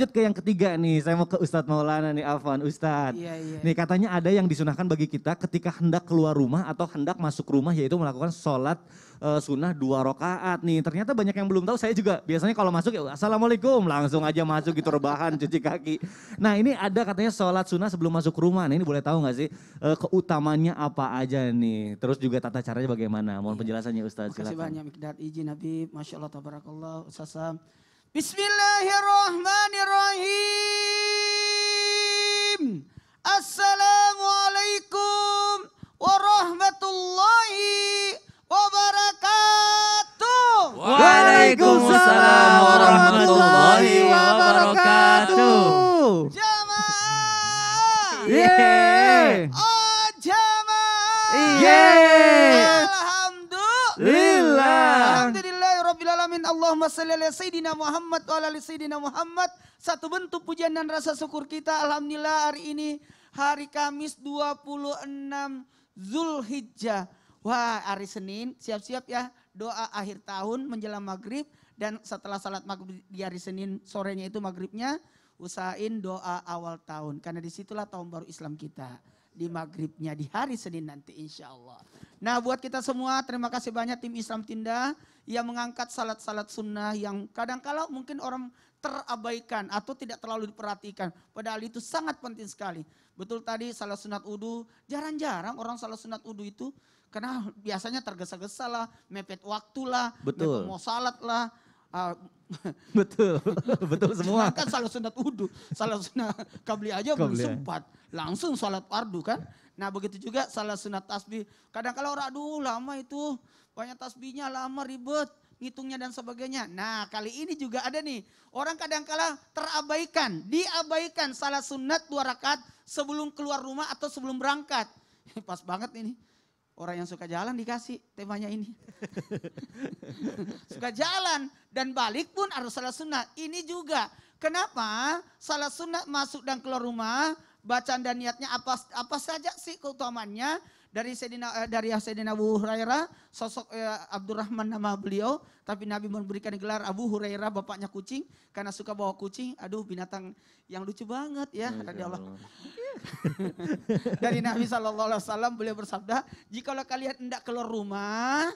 lanjut ke yang ketiga nih. Saya mau ke Ustadz Maulana nih, Alvan Ustadz. Iya, iya. Nih katanya ada yang disunahkan bagi kita ketika hendak keluar rumah atau hendak masuk rumah yaitu melakukan sholat uh, sunnah dua rakaat nih. Ternyata banyak yang belum tahu. Saya juga biasanya kalau masuk ya assalamualaikum langsung aja masuk gitu rebahan cuci kaki. Nah ini ada katanya sholat sunnah sebelum masuk rumah. Nah ini boleh tahu nggak sih uh, keutamanya apa aja nih? Terus juga tata caranya bagaimana? Mohon iya. penjelasannya Ustadz. Terima kasih banyak Mikdad izin Habib. Masya Allah tabarakallah. Ustaz Bismillahirrahmanirrahim. Assalamualaikum warahmatullahi wabarakatuh. Waalaikumsalam warahmatullahi wabarakatuh. Jamaah. Yeah. Oh jamaah. Yeah. Allahumma salli ala Sayyidina Muhammad wa ala Sayyidina Muhammad. Satu bentuk pujian dan rasa syukur kita. Alhamdulillah hari ini hari Kamis 26 Zulhijjah. Wah hari Senin siap-siap ya doa akhir tahun menjelang maghrib. Dan setelah salat maghrib di hari Senin sorenya itu maghribnya usahain doa awal tahun. Karena disitulah tahun baru Islam kita di maghribnya di hari Senin nanti insya Allah. Nah buat kita semua terima kasih banyak tim Islam Tinda yang mengangkat salat-salat sunnah yang kadang kala mungkin orang terabaikan atau tidak terlalu diperhatikan. Padahal itu sangat penting sekali. Betul tadi salat sunat udu, jarang-jarang orang salat sunat udu itu karena biasanya tergesa-gesa lah, mepet waktu lah, Betul. mau salat lah Uh, betul, betul semua. Kan salah sunat wudhu, salah sunat kabli aja kabli. belum ya. sempat. Langsung sholat wardu kan. Nah begitu juga salah sunat tasbih. Kadang kalau orang aduh lama itu, banyak tasbihnya lama ribet ngitungnya dan sebagainya. Nah kali ini juga ada nih, orang kadang kala terabaikan, diabaikan salah sunat dua rakaat sebelum keluar rumah atau sebelum berangkat. Pas banget ini Orang yang suka jalan dikasih temanya ini. suka jalan dan balik pun harus salah sunat. Ini juga. Kenapa salah sunat masuk dan keluar rumah, bacaan dan niatnya apa apa saja sih keutamannya? dari Sayyidina, eh, dari Sayyidina Abu Hurairah, sosok eh, Abdurrahman nama beliau, tapi Nabi memberikan gelar Abu Hurairah bapaknya kucing karena suka bawa kucing. Aduh binatang yang lucu banget ya, dari Allah. Allah. dari Nabi Shallallahu Alaihi Wasallam beliau bersabda, jikalau kalian hendak keluar rumah,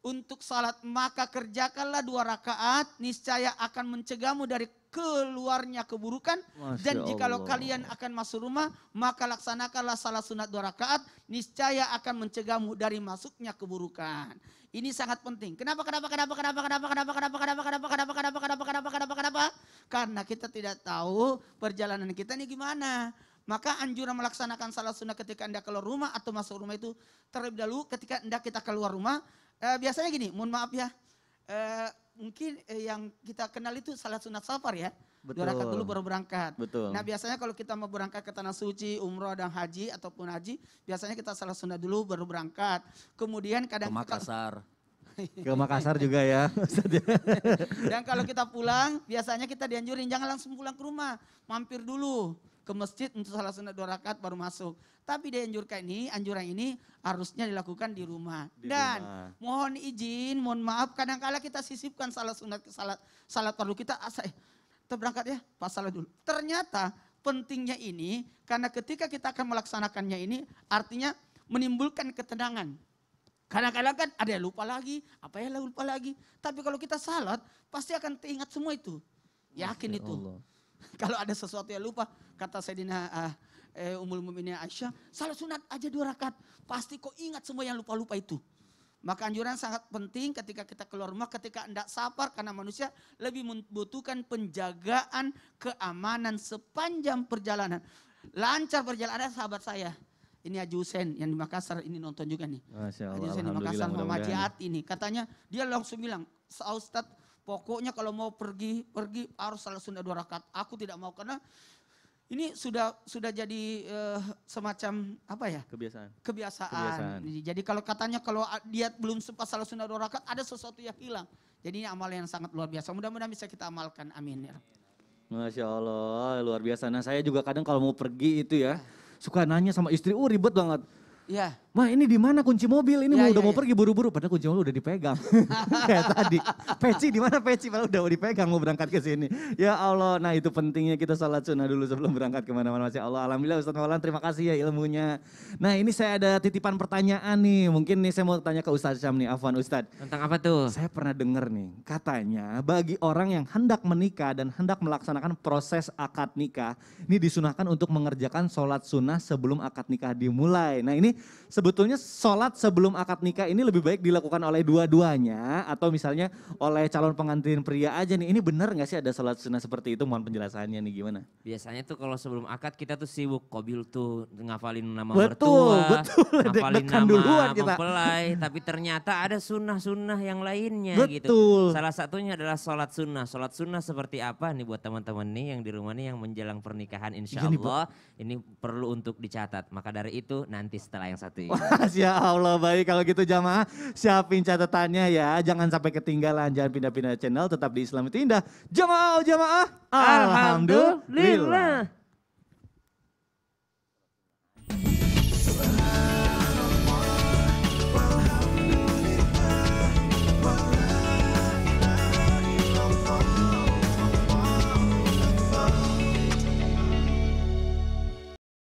untuk salat maka kerjakanlah dua rakaat niscaya akan mencegahmu dari keluarnya keburukan Masya dan jika Allah. kalian akan masuk rumah maka laksanakanlah salat sunat dua rakaat niscaya akan mencegahmu dari masuknya keburukan ini sangat penting kenapa kenapa kenapa kenapa kenapa kenapa kenapa kenapa kenapa kenapa kenapa kenapa kenapa kenapa kenapa karena kita tidak tahu perjalanan kita ini gimana maka anjuran melaksanakan salat sunat ketika Anda keluar rumah atau masuk rumah itu terlebih dahulu ketika Anda kita keluar rumah eh, biasanya gini, mohon maaf ya. Eh, mungkin eh, yang kita kenal itu salat sunat safar ya. Betul. Dua dulu baru berangkat. Betul. Nah biasanya kalau kita mau berangkat ke tanah suci, umroh dan haji ataupun haji, biasanya kita salat sunat dulu baru berangkat. Kemudian kadang ke Makassar. ke Makassar juga ya. dan kalau kita pulang, biasanya kita dianjurin jangan langsung pulang ke rumah, mampir dulu ke masjid untuk salah sunat dua rakaat baru masuk. Tapi dia anjurkan ini, anjuran ini harusnya dilakukan di rumah. Di Dan rumah. mohon izin, mohon maaf, kadang-kala kita sisipkan salah sunat ke salat, salat perlu kita. asah kita berangkat ya, pas salat dulu. Ternyata pentingnya ini, karena ketika kita akan melaksanakannya ini, artinya menimbulkan ketenangan. Kadang-kadang kan ada yang lupa lagi, apa yang lupa lagi. Tapi kalau kita salat, pasti akan teringat semua itu. Yakin Masya itu. Kalau ada sesuatu yang lupa, kata Sayyidina uh, eh, Umul Muminin Aisyah, salat sunat aja dua rakaat. Pasti kok ingat semua yang lupa-lupa itu. Maka anjuran sangat penting ketika kita keluar rumah, ketika hendak sabar karena manusia lebih membutuhkan penjagaan keamanan sepanjang perjalanan. Lancar perjalanan sahabat saya. Ini Haji Hussein yang di Makassar ini nonton juga nih. Haji Hussein di Makassar sama Haji ini. Katanya dia langsung bilang, Ustadz Pokoknya kalau mau pergi, pergi harus salat sunnah dua rakaat. Aku tidak mau karena ini sudah sudah jadi uh, semacam apa ya? Kebiasaan. Kebiasaan. Kebiasaan. Jadi kalau katanya kalau dia belum sempat salat sunnah dua rakaat ada sesuatu yang hilang. Jadi ini amal yang sangat luar biasa. Mudah-mudahan bisa kita amalkan. Amin. Ya Masya Allah, luar biasa. Nah saya juga kadang kalau mau pergi itu ya, suka nanya sama istri, oh ribet banget Iya. Ma ini di mana kunci mobil? Ini ya, mau, ya, udah ya. mau iya. pergi buru-buru. Padahal kunci mobil udah dipegang. Kayak tadi. Peci di mana peci? Padahal udah mau dipegang mau berangkat ke sini. Ya Allah. Nah itu pentingnya kita salat sunnah dulu sebelum berangkat kemana-mana. Masya Allah. Alhamdulillah Ustaz Maulana terima kasih ya ilmunya. Nah ini saya ada titipan pertanyaan nih. Mungkin nih saya mau tanya ke Ustaz Syam nih. Afwan Ustaz. Tentang apa tuh? Saya pernah dengar nih. Katanya bagi orang yang hendak menikah dan hendak melaksanakan proses akad nikah. Ini disunahkan untuk mengerjakan sholat sunnah sebelum akad nikah dimulai. Nah ini sebetulnya sholat sebelum akad nikah ini lebih baik dilakukan oleh dua-duanya atau misalnya oleh calon pengantin pria aja nih. Ini benar nggak sih ada sholat sunnah seperti itu? Mohon penjelasannya nih gimana? Biasanya tuh kalau sebelum akad kita tuh sibuk kobil tuh ngafalin nama betul, mertua, betul, ngafalin nama duluan kita. mempelai. Tapi ternyata ada sunnah-sunnah yang lainnya gitu. betul. gitu. Salah satunya adalah sholat sunnah. Sholat sunnah seperti apa nih buat teman-teman nih yang di rumah nih yang menjelang pernikahan insya iya Allah. Ini perlu untuk dicatat. Maka dari itu nanti setelah yang satu ini. ya Allah baik kalau gitu jamaah siapin catatannya ya. Jangan sampai ketinggalan, jangan pindah-pindah channel, tetap di Islam itu indah. Jamaah, jamaah. Alhamdulillah. Alhamdulillah.